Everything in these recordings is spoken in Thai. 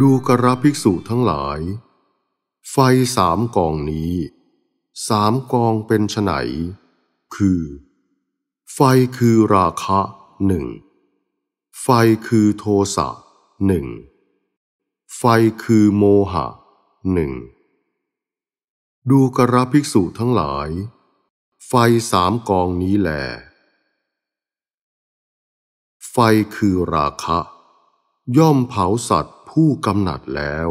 ดูกระภิกษุทั้งหลายไฟสามกองนี้สามกองเป็นไนคือ ไฟคือราคะหนึ่งไฟคือโทสะหนึ่งไฟคือโมหะหนึ่งดูกระภิกษุทั้งหลาย ไฟสามกองนี้แหลไฟคือราคะย่อมเผาสัตว์ผู้กำหนัดแล้ว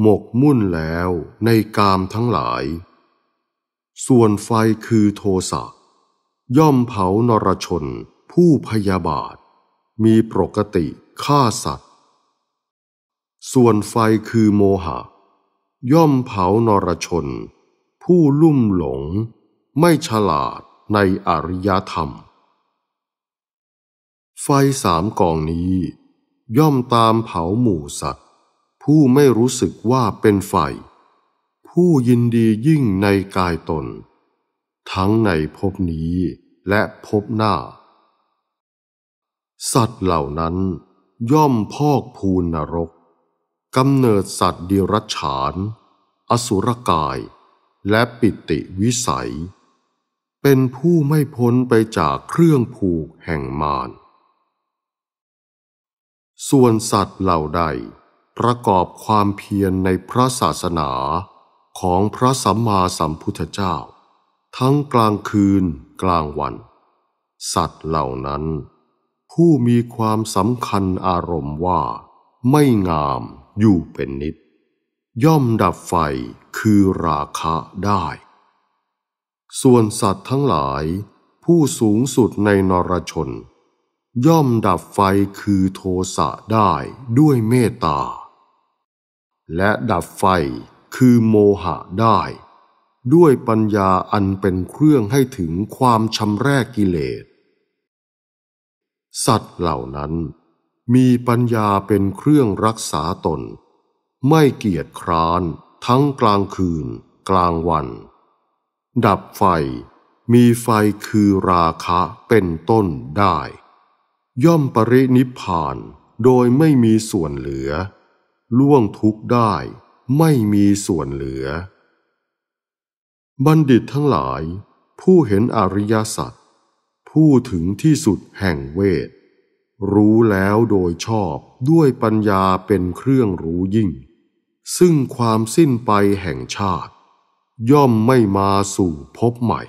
หมกมุ่นแล้วในกามทั้งหลาย ส่วนไฟคือโทสะย่อมเผานรชน ผู้พยาบาท มีปกติฆ่าสัตว์ ส่วนไฟคือโมหะ ย่อมเผานรชน ผู้ลุ่มหลง ไม่ฉลาดในอริยธรรม ไฟสามกองนี้ย่อมตามเผาหมู่สัตว์ ผู้ไม่รู้สึกว่าเป็นไฟผู้ยินดียิ่งในกายตน ทั้งในภพนี้และภพหน้า สัตว์เหล่านั้นย่อมพอกพูนนรกกำเนิดสัตว์ดิรัจฉาน อสุรกายและปิติวิสัย เป็นผู้ไม่พ้นไปจากเครื่องผูกแห่งมารส่วนสัตว์เหล่าใด ประกอบความเพียรในพระศาสนาของพระสัมมาสัมพุทธเจ้า ทั้งกลางคืนกลางวัน สัตว์เหล่านั้น ผู้มีความสำคัญอารมณ์ว่าไม่งามอยู่เป็นนิด ย่อมดับไฟคือราคะได้ ส่วนสัตว์ทั้งหลาย ผู้สูงสุดในนรชนย่อมดับไฟคือโทสะได้ด้วยเมตตา และดับไฟคือโมหะได้ ด้วยปัญญาอันเป็นเครื่องให้ถึงความชำแรกกิเลส สัตว์เหล่านั้น มีปัญญาเป็นเครื่องรักษาตน ไม่เกียจคร้านทั้งกลางคืนกลางวัน ดับไฟมีไฟคือราคะเป็นต้นได้ย่อมปรินิพานโดยไม่มีส่วนเหลือ ล่วงทุกได้ไม่มีส่วนเหลือ บัณฑิตทั้งหลายผู้เห็นอริยสัจผู้ถึงที่สุดแห่งเวท รู้แล้วโดยชอบด้วยปัญญาเป็นเครื่องรู้ยิ่ง ซึ่งความสิ้นไปแห่งชาติ ย่อมไม่มาสู่พบใหม่